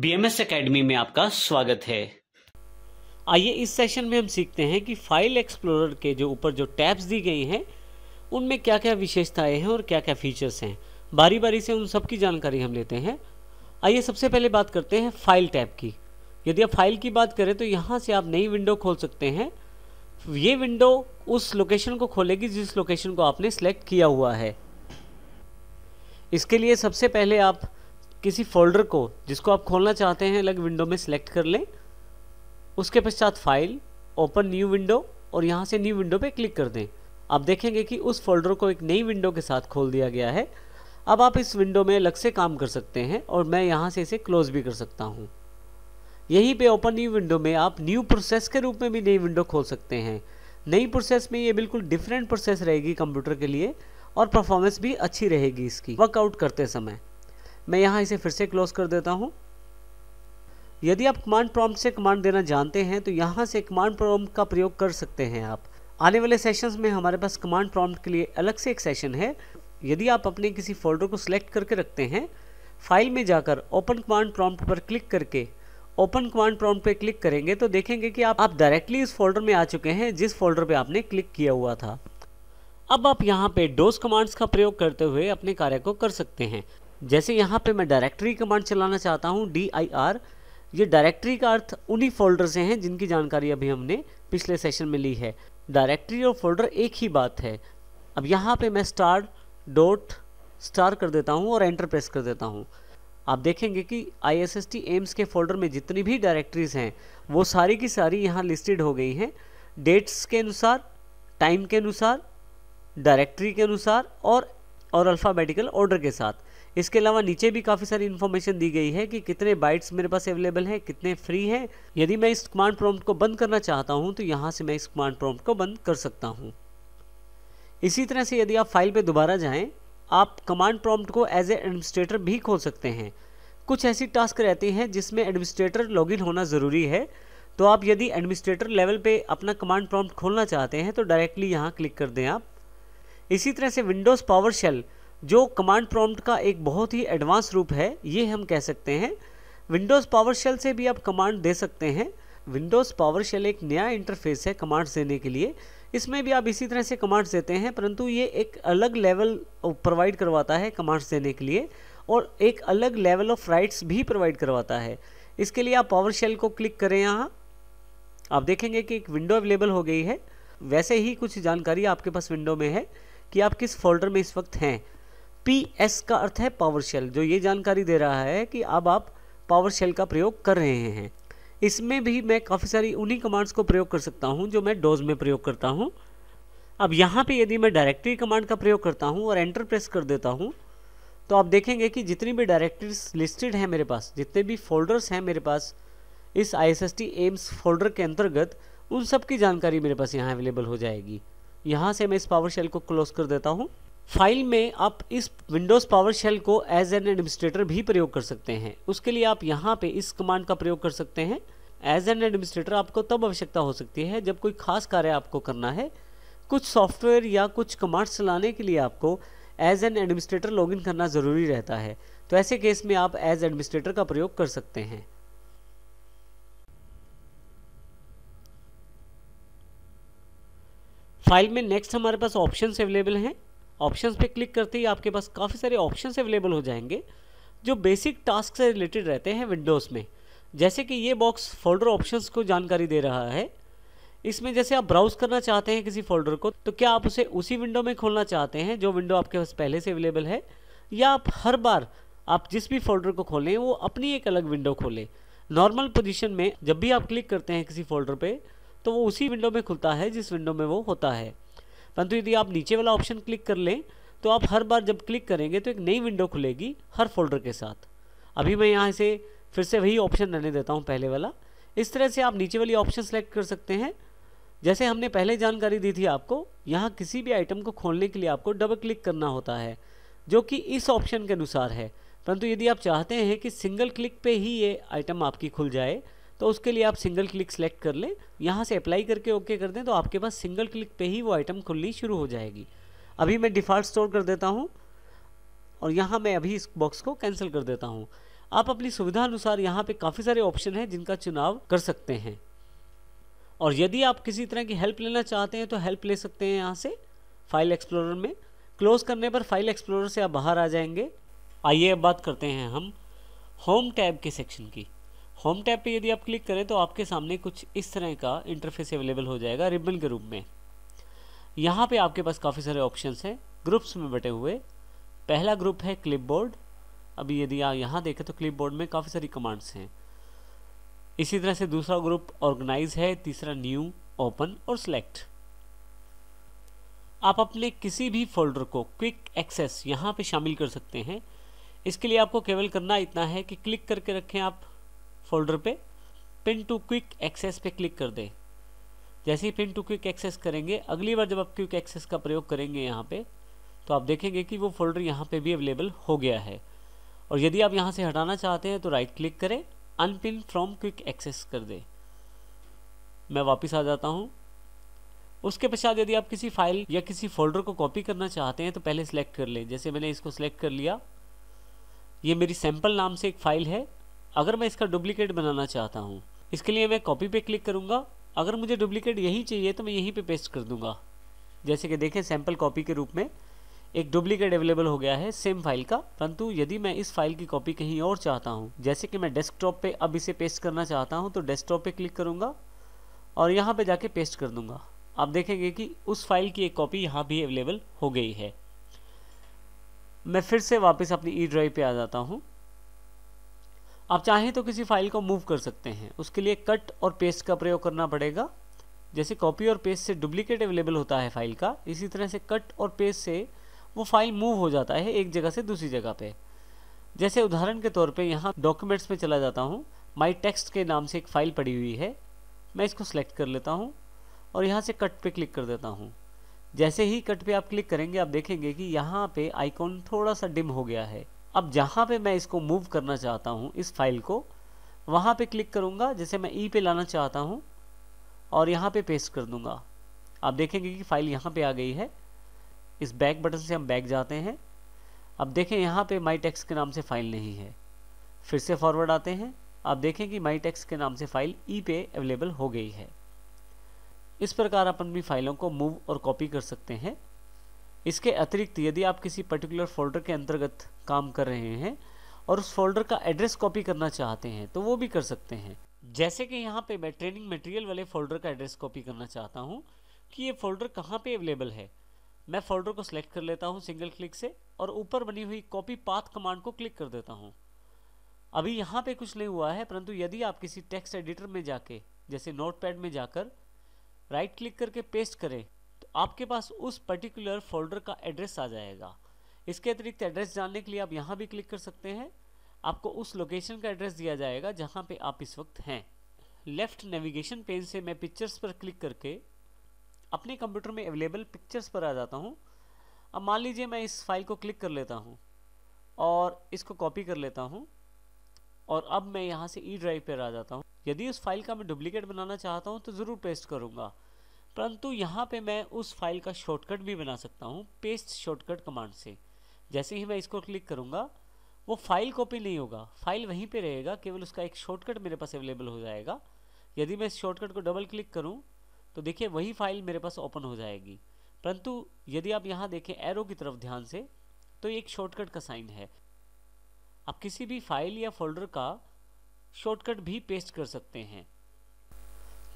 BMS academy में आपका स्वागत है आइए इस सेशन में हम सीखते हैं कि फाइल एक्सप्लोरर के जो ऊपर जो टैब्स दी गई हैं उनमें क्या क्या विशेषताएं हैं और क्या क्या फीचर्स हैं बारी बारी से उन सब की जानकारी हम लेते हैं आइए सबसे पहले बात करते हैं फाइल टैब की यदि आप फाइल की बात करें तो यहाँ से आप नई विंडो खोल सकते हैं ये विंडो उस लोकेशन को खोलेगी जिस लोकेशन को आपने सेलेक्ट किया हुआ है इसके लिए सबसे पहले आप किसी फोल्डर को जिसको आप खोलना चाहते हैं अलग विंडो में सेलेक्ट कर लें उसके पश्चात फाइल ओपन न्यू विंडो और यहाँ से न्यू विंडो पे क्लिक कर दें आप देखेंगे कि उस फोल्डर को एक नई विंडो के साथ खोल दिया गया है अब आप इस विंडो में अलग से काम कर सकते हैं और मैं यहाँ से इसे क्लोज भी कर सकता हूँ यहीं पे ओपन न्यू विंडो में आप न्यू प्रोसेस के रूप में भी नई विंडो खोल सकते हैं नई प्रोसेस में ये बिल्कुल डिफरेंट प्रोसेस रहेगी कंप्यूटर के लिए और परफॉर्मेंस भी अच्छी रहेगी इसकी वर्कआउट करते समय मैं यहाँ इसे फिर से क्लोज कर देता हूँ यदि आप कमांड प्रॉम्प्ट से कमांड देना जानते हैं तो यहाँ से कमांड प्रॉम्प्ट का प्रयोग कर सकते हैं आप आने वाले सेशंस में हमारे पास कमांड प्रॉम्प्ट के लिए अलग से एक सेशन है यदि आप अपने किसी फोल्डर को सिलेक्ट करके रखते हैं फाइल में जाकर ओपन कमांड प्रॉम्प्ट पर क्लिक करके ओपन कमांड प्रॉम्प्ट पर क्लिक करेंगे तो देखेंगे कि आप आप डायरेक्टली इस फोल्डर में आ चुके हैं जिस फोल्डर पर आपने क्लिक किया हुआ था अब आप यहाँ पे डोज कमांड्स का प्रयोग करते हुए अपने कार्य को कर सकते हैं जैसे यहाँ पे मैं डायरेक्टरी कमांड चलाना चाहता हूँ डी आई आर ये डायरेक्टरी का अर्थ उन्हीं फोल्डर से हैं जिनकी जानकारी अभी हमने पिछले सेशन में ली है डायरेक्टरी और फोल्डर एक ही बात है अब यहाँ पे मैं स्टार डॉट स्टार कर देता हूँ और एंटर प्रेस कर देता हूँ आप देखेंगे कि I S S T Ms के फोल्डर में जितनी भी डायरेक्टरीज हैं वो सारी की सारी यहाँ लिस्टेड हो गई हैं डेट्स के अनुसार टाइम के अनुसार डायरेक्टरी के अनुसार और और अल्फ़ाबेटिकल ऑर्डर के साथ इसके अलावा नीचे भी काफ़ी सारी इन्फॉर्मेशन दी गई है कि कितने बाइट्स मेरे पास अवेलेबल हैं कितने फ्री हैं यदि मैं इस कमांड प्रॉम्प्ट को बंद करना चाहता हूँ तो यहाँ से मैं इस कमांड प्रॉम्प्ट को बंद कर सकता हूँ इसी तरह से यदि आप फाइल पर दोबारा जाएँ आप कमांड प्रॉम्प्ट को एज ए एडमिनिस्ट्रेटर भी खोल सकते हैं कुछ ऐसी टास्क रहती हैं जिसमें एडमिनिस्ट्रेटर लॉग होना ज़रूरी है तो आप यदि एडमिनिस्ट्रेटर लेवल पर अपना कमांड प्रॉम्प्ट खोलना चाहते हैं तो डायरेक्टली यहाँ क्लिक कर दें आप इसी तरह से विंडोज़ पावर शेल जो कमांड प्रॉम्प्ट का एक बहुत ही एडवांस रूप है ये हम कह सकते हैं विंडोज़ पावर शेल से भी आप कमांड दे सकते हैं विंडोज़ पावर शेल एक नया इंटरफेस है कमांड्स देने के लिए इसमें भी आप इसी तरह से कमांड्स देते हैं परंतु ये एक अलग लेवल प्रोवाइड करवाता है कमांड्स देने के लिए और एक अलग लेवल ऑफ राइट्स भी प्रोवाइड करवाता है इसके लिए आप पावर शेल को क्लिक करें यहाँ आप देखेंगे कि एक विंडो अवेलेबल हो गई है वैसे ही कुछ जानकारी आपके पास विंडो में है कि आप किस फोल्डर में इस वक्त हैं पी एस का अर्थ है पावर शेल जो ये जानकारी दे रहा है कि अब आप पावर शेल का प्रयोग कर रहे हैं इसमें भी मैं काफ़ी सारी उन्हीं कमांड्स को प्रयोग कर सकता हूँ जो मैं डोज में प्रयोग करता हूँ अब यहाँ पे यदि मैं डायरेक्टरी कमांड का प्रयोग करता हूँ और एंटर प्रेस कर देता हूँ तो आप देखेंगे कि जितनी भी डायरेक्टरीज लिस्टेड हैं मेरे पास जितने भी फोल्डर्स हैं मेरे पास इस I S S T Ms folder के अंतर्गत उन सब की जानकारी मेरे पास यहाँ अवेलेबल हो जाएगी यहाँ से मैं इस पावर शेल को क्लोज कर देता हूँ फाइल में आप इस विंडोज़ पावर शेल को एज एन एडमिनिस्ट्रेटर भी प्रयोग कर सकते हैं उसके लिए आप यहाँ पे इस कमांड का प्रयोग कर सकते हैं एज एन एडमिनिस्ट्रेटर आपको तब आवश्यकता हो सकती है जब कोई खास कार्य आपको करना है कुछ सॉफ्टवेयर या कुछ कमांड्स चलाने के लिए आपको एज एन एडमिनिस्ट्रेटर लॉगिन करना ज़रूरी रहता है तो ऐसे केस में आप एज एडमिनिस्ट्रेटर का प्रयोग कर सकते हैं फाइल में नेक्स्ट हमारे पास ऑप्शंस अवेलेबल हैं ऑप्शंस पे क्लिक करते ही आपके पास काफ़ी सारे ऑप्शंस अवेलेबल हो जाएंगे जो बेसिक टास्क से रिलेटेड रहते हैं विंडोज़ में जैसे कि ये बॉक्स फोल्डर ऑप्शंस को जानकारी दे रहा है इसमें जैसे आप ब्राउज करना चाहते हैं किसी फोल्डर को तो क्या आप उसे उसी विंडो में खोलना चाहते हैं जो विंडो आपके पास पहले से अवेलेबल है या आप हर बार आप जिस भी फोल्डर को खोलें वो अपनी एक अलग विंडो खोलें नॉर्मल पोजिशन में जब भी आप क्लिक करते हैं किसी फोल्डर पर तो वो उसी विंडो में खुलता है जिस विंडो में वो होता है परंतु यदि आप नीचे वाला ऑप्शन क्लिक कर लें तो आप हर बार जब क्लिक करेंगे तो एक नई विंडो खुलेगी हर फोल्डर के साथ अभी मैं यहाँ से फिर से वही ऑप्शन रहने देता हूँ पहले वाला इस तरह से आप नीचे वाली ऑप्शन सेलेक्ट कर सकते हैं जैसे हमने पहले जानकारी दी थी आपको यहाँ किसी भी आइटम को खोलने के लिए आपको डबल क्लिक करना होता है जो कि इस ऑप्शन के अनुसार है परंतु यदि आप चाहते हैं कि सिंगल क्लिक पे ही ये आइटम आपकी खुल जाए तो उसके लिए आप सिंगल क्लिक सेलेक्ट कर लें यहाँ से अप्लाई करके ओके कर दें तो आपके पास सिंगल क्लिक पे ही वो आइटम खुलनी शुरू हो जाएगी अभी मैं डिफ़ॉल्ट स्टोर कर देता हूँ और यहाँ मैं अभी इस बॉक्स को कैंसिल कर देता हूँ आप अपनी सुविधा अनुसार यहाँ पे काफ़ी सारे ऑप्शन हैं जिनका चुनाव कर सकते हैं और यदि आप किसी तरह की हेल्प लेना चाहते हैं तो हेल्प ले सकते हैं यहाँ से फाइल एक्सप्लोरर में क्लोज़ करने पर फाइल एक्सप्लोरर से आप बाहर आ जाएंगे आइए अब बात करते हैं हम होम टैब के सेक्शन की होम टैब पे यदि आप क्लिक करें तो आपके सामने कुछ इस तरह का इंटरफेस अवेलेबल हो जाएगा रिबन के रूप में यहाँ पे आपके पास काफ़ी सारे ऑप्शंस हैं ग्रुप्स में बटे हुए पहला ग्रुप है क्लिपबोर्ड अभी यदि आप यहाँ देखें तो क्लिपबोर्ड में काफ़ी सारी कमांड्स हैं इसी तरह से दूसरा ग्रुप ऑर्गेनाइज है तीसरा न्यू ओपन और सिलेक्ट आप अपने किसी भी फोल्डर को क्विक एक्सेस यहाँ पे शामिल कर सकते हैं इसके लिए आपको केवल करना इतना है कि क्लिक करके रखें आप फोल्डर पे पिन टू क्विक एक्सेस पे क्लिक कर दें जैसे ही पिन टू क्विक एक्सेस करेंगे अगली बार जब आप क्विक एक्सेस का प्रयोग करेंगे यहाँ पे तो आप देखेंगे कि वो फोल्डर यहाँ पे भी अवेलेबल हो गया है और यदि आप यहाँ से हटाना चाहते हैं तो राइट क्लिक करें अनपिन फ्रॉम क्विक एक्सेस कर दें मैं वापस आ जाता हूँ उसके पश्चात यदि आप किसी फाइल या किसी फोल्डर को कॉपी करना चाहते हैं तो पहले सेलेक्ट कर लें जैसे मैंने इसको सिलेक्ट कर लिया ये मेरी सैम्पल नाम से एक फ़ाइल है अगर मैं इसका डुप्लीकेट बनाना चाहता हूँ इसके लिए मैं कॉपी पे क्लिक करूँगा अगर मुझे डुप्लीकेट यही चाहिए तो मैं यहीं पे पेस्ट कर दूँगा जैसे कि देखें सैम्पल कॉपी के रूप में एक डुप्लीकेट अवेलेबल हो गया है सेम फाइल का परंतु यदि मैं इस फाइल की कॉपी कहीं और चाहता हूँ जैसे कि मैं डेस्कटॉप पर अब इसे पेस्ट करना चाहता हूँ तो डेस्कटॉप पर क्लिक करूँगा और यहाँ पर जाके पेस्ट कर दूँगा आप देखेंगे कि उस फाइल की एक कॉपी यहाँ भी अवेलेबल हो गई है मैं फिर से वापस अपनी ई ड्राइव पर आ जाता हूँ आप चाहें तो किसी फाइल को मूव कर सकते हैं उसके लिए कट और पेस्ट का प्रयोग करना पड़ेगा जैसे कॉपी और पेस्ट से डुप्लीकेट अवेलेबल होता है फाइल का इसी तरह से कट और पेस्ट से वो फाइल मूव हो जाता है एक जगह से दूसरी जगह पे जैसे उदाहरण के तौर पे यहाँ डॉक्यूमेंट्स में चला जाता हूँ माई टेक्स्ट के नाम से एक फ़ाइल पड़ी हुई है मैं इसको सेलेक्ट कर लेता हूँ और यहाँ से कट पे क्लिक कर देता हूँ जैसे ही कट पे आप क्लिक करेंगे आप देखेंगे कि यहाँ पे आइकॉन थोड़ा सा डिम हो गया है अब जहाँ पे मैं इसको मूव करना चाहता हूँ इस फाइल को वहाँ पे क्लिक करूँगा जैसे मैं ई e पे लाना चाहता हूँ और यहाँ पे पेस्ट कर दूँगा आप देखेंगे कि फ़ाइल यहाँ पे आ गई है इस बैक बटन से हम बैक जाते हैं अब देखें यहाँ पे माई टेक्स के नाम से फ़ाइल नहीं है फिर से फॉरवर्ड आते हैं आप देखें कि माई टेक्स के नाम से फ़ाइल ई e पे अवेलेबल हो गई है इस प्रकार अपन अपनी फाइलों को मूव और कॉपी कर सकते हैं इसके अतिरिक्त यदि आप किसी पर्टिकुलर फोल्डर के अंतर्गत काम कर रहे हैं और उस फोल्डर का एड्रेस कॉपी करना चाहते हैं तो वो भी कर सकते हैं जैसे कि यहाँ पे मैं ट्रेनिंग मटेरियल वाले फोल्डर का एड्रेस कॉपी करना चाहता हूँ कि ये फोल्डर कहाँ पे अवेलेबल है मैं फोल्डर को सिलेक्ट कर लेता हूँ सिंगल क्लिक से और ऊपर बनी हुई कॉपी पाथ कमांड को क्लिक कर देता हूँ अभी यहाँ पे कुछ नहीं हुआ है परंतु यदि आप किसी टेक्स्ट एडिटर में जाके जैसे नोट में जाकर राइट क्लिक करके पेस्ट करें आपके पास उस पर्टिकुलर फोल्डर का एड्रेस आ जाएगा इसके अतिरिक्त एड्रेस जानने के लिए आप यहाँ भी क्लिक कर सकते हैं आपको उस लोकेशन का एड्रेस दिया जाएगा जहाँ पे आप इस वक्त हैं लेफ़्ट नेविगेशन पेन से मैं पिक्चर्स पर क्लिक करके अपने कंप्यूटर में अवेलेबल पिक्चर्स पर आ जाता हूँ अब मान लीजिए मैं इस फाइल को क्लिक कर लेता हूँ और इसको कॉपी कर लेता हूँ और अब मैं यहाँ से ई ड्राइव पर आ जाता हूँ यदि उस फाइल का मैं डुप्लीकेट बनाना चाहता हूँ तो ज़रूर पेस्ट करूँगा परंतु यहाँ पे मैं उस फाइल का शॉर्टकट भी बना सकता हूँ पेस्ट शॉर्टकट कमांड से जैसे ही मैं इसको क्लिक करूँगा वो फाइल कॉपी नहीं होगा फाइल वहीं पे रहेगा केवल उसका एक शॉर्टकट मेरे पास अवेलेबल हो जाएगा यदि मैं इस शॉर्टकट को डबल क्लिक करूँ तो देखिए वही फाइल मेरे पास ओपन हो जाएगी परंतु यदि आप यहाँ देखें एरो की तरफ ध्यान से तो ये एक शॉर्टकट का साइन है आप किसी भी फाइल या फोल्डर का शॉर्टकट भी पेस्ट कर सकते हैं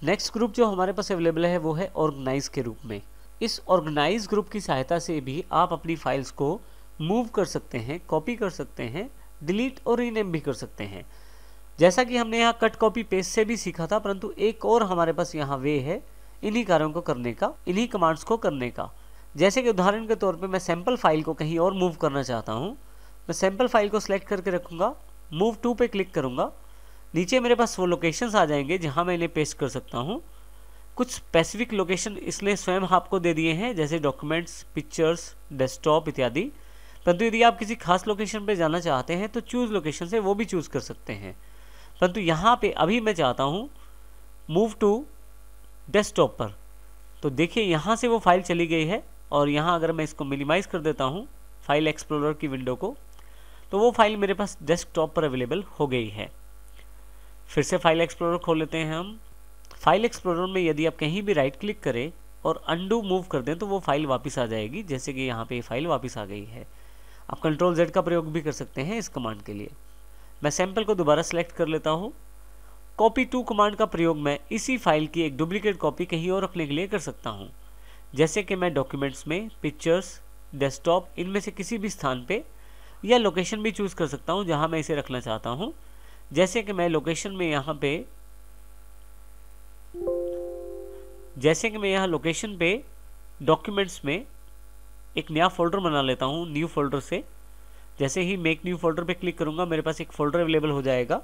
नेक्स्ट ग्रुप जो हमारे पास अवेलेबल है वो है ऑर्गेनाइज के रूप में इस ऑर्गेनाइज ग्रुप की सहायता से भी आप अपनी फाइल्स को मूव कर सकते हैं कॉपी कर सकते हैं डिलीट और रीनेम भी कर सकते हैं जैसा कि हमने यहाँ कट कॉपी पेस्ट से भी सीखा था परंतु एक और हमारे पास यहाँ वे है इन्हीं कार्यों को करने का इन्हीं कमांड्स को करने का जैसे कि उदाहरण के तौर पे मैं सैंपल फाइल को कहीं और मूव करना चाहता हूँ मैं सैंपल फाइल को सिलेक्ट करके रखूँगा मूव टू पे क्लिक करूँगा नीचे मेरे पास वो लोकेशंस आ जाएंगे जहाँ मैं इन्हें पेस्ट कर सकता हूँ कुछ स्पेसिफिक लोकेशन इसलिए स्वयं आपको दे दिए हैं जैसे डॉक्यूमेंट्स पिक्चर्स डेस्कटॉप इत्यादि परंतु यदि आप किसी खास लोकेशन पर जाना चाहते हैं तो चूज़ लोकेशन से वो भी चूज़ कर सकते हैं परंतु यहाँ पे अभी मैं चाहता हूँ मूव टू डेस्कटॉप पर तो देखिए यहाँ से वो फाइल चली गई है और यहाँ अगर मैं इसको मिनिमाइज़ कर देता हूँ फाइल एक्सप्लोरर की विंडो को तो वो फाइल मेरे पास डेस्कटॉप पर अवेलेबल हो गई है फिर से फाइल एक्सप्लोरर खोल लेते हैं हम फाइल एक्सप्लोरर में यदि आप कहीं भी राइट क्लिक करें और अंडू मूव कर दें तो वो फाइल वापस आ जाएगी जैसे कि यहाँ पे ये फाइल वापस आ गई है आप कंट्रोल जेड का प्रयोग भी कर सकते हैं इस कमांड के लिए मैं सैंपल को दोबारा सेलेक्ट कर लेता हूँ कॉपी टू कमांड का प्रयोग मैं इसी फाइल की एक डुप्लीकेट कॉपी कहीं और रखने के लिए कर सकता हूँ जैसे कि मैं डॉक्यूमेंट्स में पिक्चर्स डेस्कटॉप इनमें से किसी भी स्थान पर या लोकेशन भी चूज़ कर सकता हूँ जहाँ मैं इसे रखना चाहता हूँ जैसे कि मैं लोकेशन में यहाँ पे जैसे कि मैं यहाँ लोकेशन पे डॉक्यूमेंट्स में एक नया फोल्डर बना लेता हूँ न्यू फोल्डर से जैसे ही मेक न्यू फोल्डर पे क्लिक करूँगा मेरे पास एक फोल्डर अवेलेबल हो जाएगा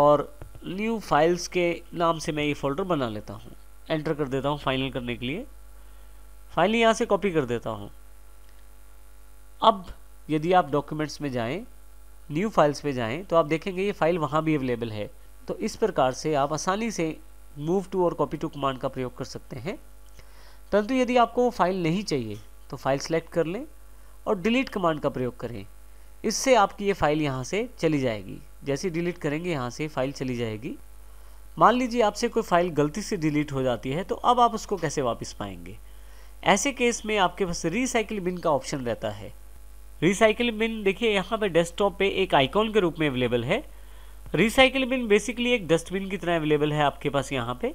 और न्यू फाइल्स के नाम से मैं ये फोल्डर बना लेता हूँ एंटर कर देता हूँ फाइनल करने के लिए फाइल यहाँ से कॉपी कर देता हूँ अब यदि आप डॉक्यूमेंट्स में जाएं न्यू फाइल्स पे जाएं तो आप देखेंगे ये फाइल वहाँ भी अवेलेबल है तो इस प्रकार से आप आसानी से मूव टू और कॉपी टू कमांड का प्रयोग कर सकते हैं परंतु यदि आपको वो फाइल नहीं चाहिए तो फाइल सेलेक्ट कर लें और डिलीट कमांड का प्रयोग करें इससे आपकी ये फाइल यहाँ से चली जाएगी जैसे डिलीट करेंगे यहाँ से फाइल चली जाएगी मान लीजिए आपसे कोई फाइल गलती से डिलीट हो जाती है तो अब आप उसको कैसे वापस पाएंगे ऐसे केस में आपके पास रिसाइकिल बिन का ऑप्शन रहता है रिसाइकिल बिन देखिए यहाँ पे डेस्कटॉप पे एक आइकॉन के रूप में अवेलेबल है रिसाइकिल बिन बेसिकली एक डस्टबिन की तरह अवेलेबल है आपके पास यहाँ पे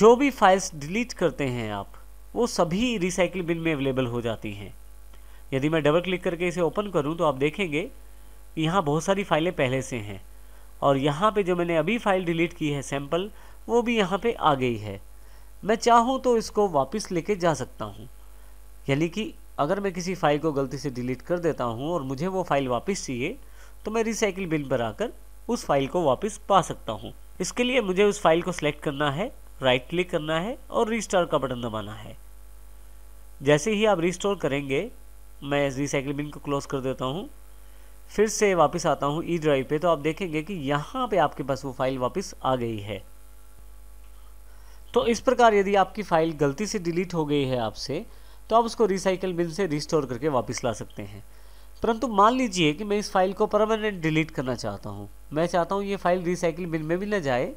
जो भी फाइल्स डिलीट करते हैं आप वो सभी रिसाइकिल बिन में अवेलेबल हो जाती हैं यदि मैं डबल क्लिक करके इसे ओपन करूँ तो आप देखेंगे यहाँ बहुत सारी फाइलें पहले से हैं और यहाँ पे जो मैंने अभी फाइल डिलीट की है सैम्पल वो भी यहाँ पे आ गई है मैं चाहूँ तो इसको वापस लेके जा सकता हूँ यानी कि अगर मैं किसी फाइल को गलती से डिलीट कर देता हूँ और मुझे वो फाइल वापस चाहिए तो मैं रिसाइकिल बिन आकर उस फाइल को वापस पा सकता हूँ इसके लिए मुझे उस फाइल को सिलेक्ट करना है राइट क्लिक करना है और रिस्टोर का बटन दबाना है जैसे ही आप रिस्टोर करेंगे मैं रिसाइकिल बिन को क्लोज कर देता हूँ फिर से वापस आता हूँ ई ड्राइव पे तो आप देखेंगे कि यहाँ पे आपके पास वो फाइल वापस आ गई है तो इस प्रकार यदि आपकी फाइल गलती से डिलीट हो गई है आपसे तो आप उसको रिसाइकल बिन से रिस्टोर करके वापस ला सकते हैं परंतु मान लीजिए कि मैं इस फाइल को परमानेंट डिलीट करना चाहता हूँ मैं चाहता हूँ ये फाइल रिसाइकिल बिन में भी ना जाए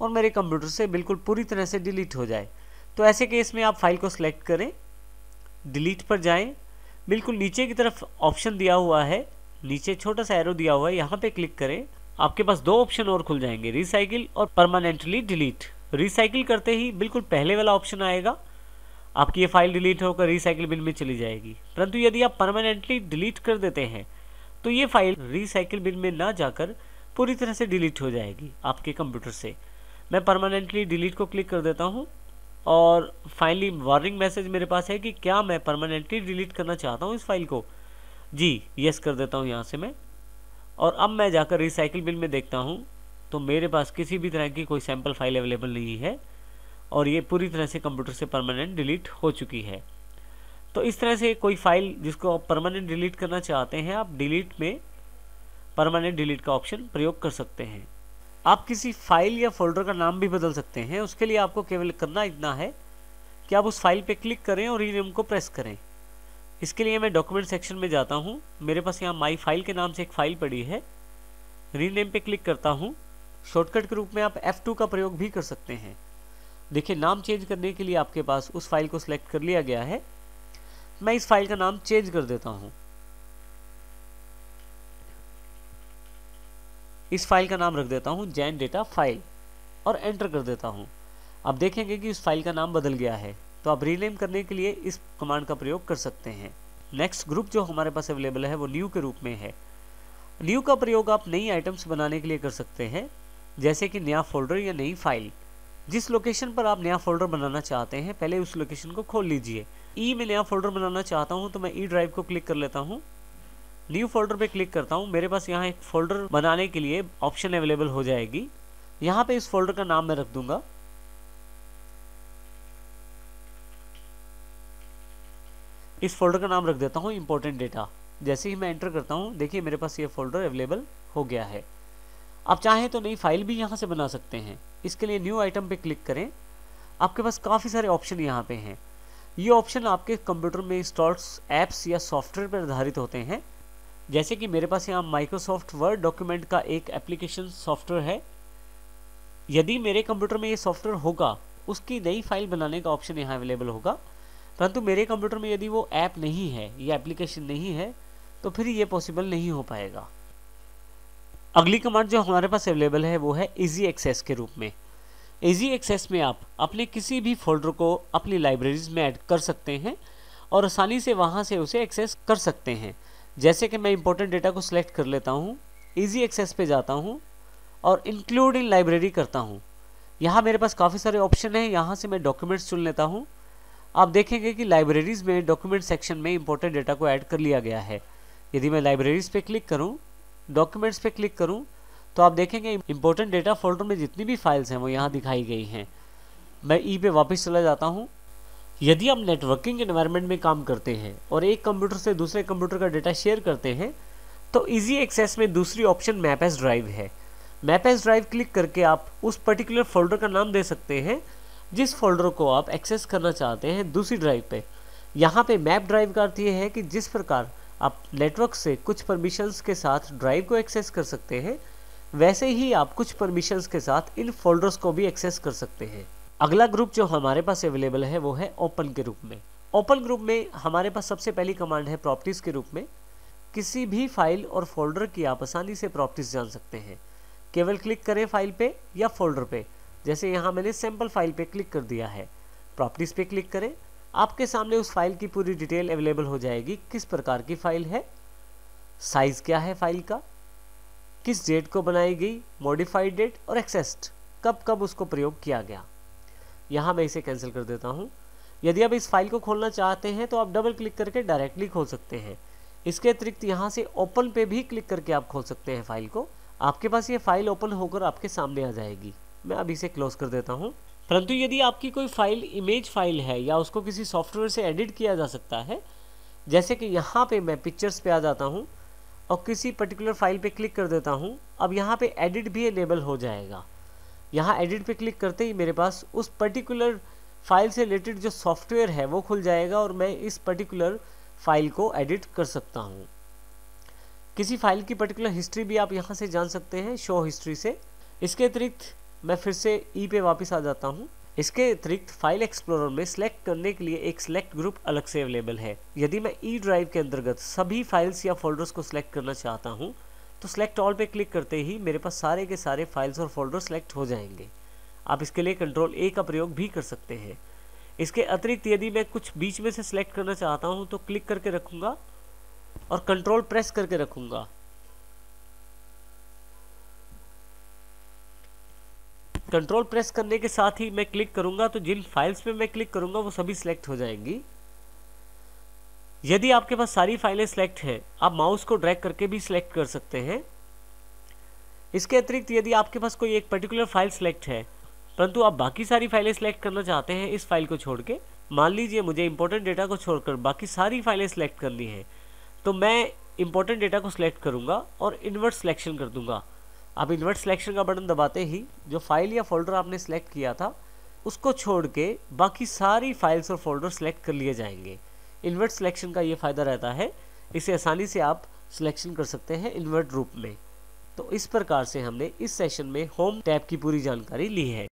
और मेरे कंप्यूटर से बिल्कुल पूरी तरह से डिलीट हो जाए तो ऐसे केस में आप फाइल को सिलेक्ट करें डिलीट पर जाएं बिल्कुल नीचे की तरफ ऑप्शन दिया हुआ है नीचे छोटा सा एरो दिया हुआ है यहाँ पे क्लिक करें आपके पास दो ऑप्शन और खुल जाएंगे रिसाइकिल और परमानेंटली डिलीट रिसाइकिल करते ही बिल्कुल पहले वाला ऑप्शन आएगा आपकी ये फाइल डिलीट होकर रिसाइकिल बिन में चली जाएगी परंतु यदि आप परमानेंटली डिलीट कर देते हैं तो ये फाइल रिसाइकिल बिन में ना जाकर पूरी तरह से डिलीट हो जाएगी आपके कंप्यूटर से मैं परमानेंटली डिलीट को क्लिक कर देता हूँ और फाइनली वार्निंग मैसेज मेरे पास है कि क्या मैं परमानेंटली डिलीट करना चाहता हूँ इस फाइल को जी यस कर देता हूँ यहाँ से मैं और अब मैं जाकर रिसाइकिल बिन में देखता हूँ तो मेरे पास किसी भी तरह की कोई सैम्पल फाइल अवेलेबल नहीं है और ये पूरी तरह से कंप्यूटर से परमानेंट डिलीट हो चुकी है तो इस तरह से कोई फाइल जिसको आप परमानेंट डिलीट करना चाहते हैं आप डिलीट में परमानेंट डिलीट का ऑप्शन प्रयोग कर सकते हैं आप किसी फाइल या फोल्डर का नाम भी बदल सकते हैं उसके लिए आपको केवल करना इतना है कि आप उस फाइल पर क्लिक करें और रीनेम को प्रेस करें इसके लिए मैं डॉक्यूमेंट सेक्शन में जाता हूँ मेरे पास यहाँ माई फाइल के नाम से एक फ़ाइल पड़ी है रीनेम पे क्लिक करता हूँ शॉर्टकट के रूप में आप F2 का प्रयोग भी कर सकते हैं देखिए नाम चेंज करने के लिए आपके पास उस फाइल को सिलेक्ट कर लिया गया है मैं इस फाइल का नाम चेंज कर देता हूं इस फाइल का नाम रख देता हूं जैन डेटा फाइल और एंटर कर देता हूं आप देखेंगे कि उस फाइल का नाम बदल गया है तो आप रीनेम करने के लिए इस कमांड का प्रयोग कर सकते हैं नेक्स्ट ग्रुप जो हमारे पास अवेलेबल है वो न्यू के रूप में है न्यू का प्रयोग आप नई आइटम्स बनाने के लिए कर सकते हैं जैसे कि नया फोल्डर या नई फाइल जिस लोकेशन पर आप नया फोल्डर बनाना चाहते हैं पहले उस लोकेशन को खोल लीजिए ई e में नया फोल्डर बनाना चाहता हूँ तो मैं ई e ड्राइव को क्लिक कर लेता हूँ न्यू फोल्डर पे क्लिक करता हूँ मेरे पास यहाँ एक फोल्डर बनाने के लिए ऑप्शन अवेलेबल हो जाएगी यहाँ पे इस फोल्डर का नाम मैं रख दूंगा इस फोल्डर का नाम रख देता हूँ इम्पोर्टेंट डेटा जैसे ही मैं एंटर करता हूँ देखिए मेरे पास ये फोल्डर अवेलेबल हो गया है आप चाहें तो नई फाइल भी यहाँ से बना सकते हैं इसके लिए न्यू आइटम पर क्लिक करें आपके पास काफ़ी सारे ऑप्शन यहाँ पे हैं ये ऑप्शन आपके कंप्यूटर में इंस्टॉल्ड ऐप्स या सॉफ्टवेयर पर आधारित होते हैं जैसे कि मेरे पास यहाँ माइक्रोसॉफ्ट वर्ड डॉक्यूमेंट का एक एप्लीकेशन सॉफ्टवेयर है यदि मेरे कंप्यूटर में ये सॉफ्टवेयर होगा उसकी नई फाइल बनाने का ऑप्शन यहाँ अवेलेबल होगा परंतु मेरे कंप्यूटर में यदि वो ऐप नहीं है या एप्लीकेशन नहीं है तो फिर ये पॉसिबल नहीं हो पाएगा अगली कमांड जो हमारे पास अवेलेबल है वो है इजी एक्सेस के रूप में इजी एक्सेस में आप अपने किसी भी फोल्डर को अपनी लाइब्रेरीज में ऐड कर सकते हैं और आसानी से वहाँ से उसे एक्सेस कर सकते हैं जैसे कि मैं इंपॉर्टेंट डेटा को सिलेक्ट कर लेता हूँ ईजी एक्सेस पे जाता हूँ और इंक्लूड इन लाइब्रेरी करता हूँ यहाँ मेरे पास काफ़ी सारे ऑप्शन हैं यहाँ से मैं डॉक्यूमेंट्स चुन लेता हूँ आप देखेंगे कि लाइब्रेरीज़ में डॉक्यूमेंट सेक्शन में इंपॉर्टेंट डेटा को ऐड कर लिया गया है यदि मैं लाइब्रेरीज़ पे क्लिक करूँ डॉक्यूमेंट्स पे क्लिक करूँ तो आप देखेंगे इंपॉर्टेंट डेटा फोल्डर में जितनी भी फाइल्स हैं वो यहाँ दिखाई गई हैं मैं ई e पे वापस चला जाता हूँ यदि आप नेटवर्किंग एनवायरनमेंट में काम करते हैं और एक कंप्यूटर से दूसरे कंप्यूटर का डेटा शेयर करते हैं तो इजी एक्सेस में दूसरी ऑप्शन मैप एस ड्राइव है मैप एस ड्राइव क्लिक करके आप उस पर्टिकुलर फोल्डर का नाम दे सकते हैं जिस फोल्डर को आप एक्सेस करना चाहते हैं दूसरी ड्राइव पे यहाँ पे मैप ड्राइव का अर्थ ये है कि जिस प्रकार आप नेटवर्क से कुछ परमिशंस के साथ ड्राइव को एक्सेस कर सकते हैं वैसे ही आप कुछ परमिशंस के साथ इन फोल्डर्स को भी एक्सेस कर सकते हैं अगला ग्रुप जो हमारे पास अवेलेबल है वो है ओपन के रूप में ओपन ग्रुप में हमारे पास सबसे पहली कमांड है प्रॉपर्टीज़ के रूप में किसी भी फाइल और फोल्डर की आप आसानी से प्रॉपर्टीज़ जान सकते हैं केवल क्लिक करें फाइल पे या फोल्डर पे जैसे यहाँ मैंने सैम्पल फाइल पे क्लिक कर दिया है प्रॉपर्टीज़ पे क्लिक करें आपके सामने उस फाइल की पूरी डिटेल अवेलेबल हो जाएगी किस प्रकार की फाइल है साइज़ क्या है फाइल का किस डेट को बनाई गई मॉडिफाइड डेट और एक्सेस्ड कब कब उसको प्रयोग किया गया यहाँ मैं इसे कैंसिल कर देता हूँ यदि आप इस फाइल को खोलना चाहते हैं तो आप डबल क्लिक करके डायरेक्टली खोल सकते हैं इसके अतिरिक्त यहाँ से ओपन पे भी क्लिक करके आप खोल सकते हैं फाइल को आपके पास ये फाइल ओपन होकर आपके सामने आ जाएगी मैं अब इसे क्लोज कर देता हूँ परंतु यदि आपकी कोई फाइल इमेज फाइल है या उसको किसी सॉफ्टवेयर से एडिट किया जा सकता है जैसे कि यहाँ पे मैं पिक्चर्स पे आ जाता हूँ और किसी पर्टिकुलर फाइल पे क्लिक कर देता हूँ अब यहाँ पे एडिट भी एनेबल हो जाएगा यहाँ एडिट पे क्लिक करते ही मेरे पास उस पर्टिकुलर फाइल से रिलेटेड जो सॉफ्टवेयर है वो खुल जाएगा और मैं इस पर्टिकुलर फाइल को एडिट कर सकता हूँ किसी फाइल की पर्टिकुलर हिस्ट्री भी आप यहाँ से जान सकते हैं शो हिस्ट्री से इसके अतिरिक्त मैं फिर से ई e पे वापस आ जाता हूँ इसके अतिरिक्त फाइल एक्सप्लोरर में सिलेक्ट करने के लिए एक सिलेक्ट ग्रुप अलग से अवेलेबल है यदि मैं ई e ड्राइव के अंतर्गत सभी फाइल्स या फोल्डर्स को सिलेक्ट करना चाहता हूँ तो सिलेक्ट ऑल पे क्लिक करते ही मेरे पास सारे के सारे फाइल्स और फोल्डर सेलेक्ट हो जाएंगे आप इसके लिए कंट्रोल ए का प्रयोग भी कर सकते हैं इसके अतिरिक्त यदि मैं कुछ बीच में से सिलेक्ट करना चाहता हूँ तो क्लिक करके रखूँगा और कंट्रोल प्रेस करके रखूँगा कंट्रोल प्रेस करने के साथ ही मैं क्लिक करूंगा तो जिन फाइल्स पे मैं क्लिक करूंगा वो सभी सिलेक्ट हो जाएंगी यदि आपके पास सारी फाइलें सिलेक्ट हैं आप माउस को ड्रैग करके भी सिलेक्ट कर सकते हैं इसके अतिरिक्त यदि आपके पास कोई एक पर्टिकुलर फाइल सिलेक्ट है परंतु आप बाकी सारी फाइलें सिलेक्ट करना चाहते हैं इस फाइल को छोड़ के मान लीजिए मुझे इंपॉर्टेंट डेटा को छोड़कर बाकी सारी फाइलें सिलेक्ट करनी है तो मैं इंपॉर्टेंट डेटा को सिलेक्ट करूंगा और इन्वर्ट सिलेक्शन कर दूंगा आप इन्वर्ट सिलेक्शन का बटन दबाते ही जो फाइल या फोल्डर आपने सेलेक्ट किया था उसको छोड़ के बाकी सारी फाइल्स और फोल्डर सेलेक्ट कर लिए जाएंगे इन्वर्ट सिलेक्शन का ये फ़ायदा रहता है इसे आसानी से आप सिलेक्शन कर सकते हैं इन्वर्ट रूप में तो इस प्रकार से हमने इस सेशन में होम टैब की पूरी जानकारी ली है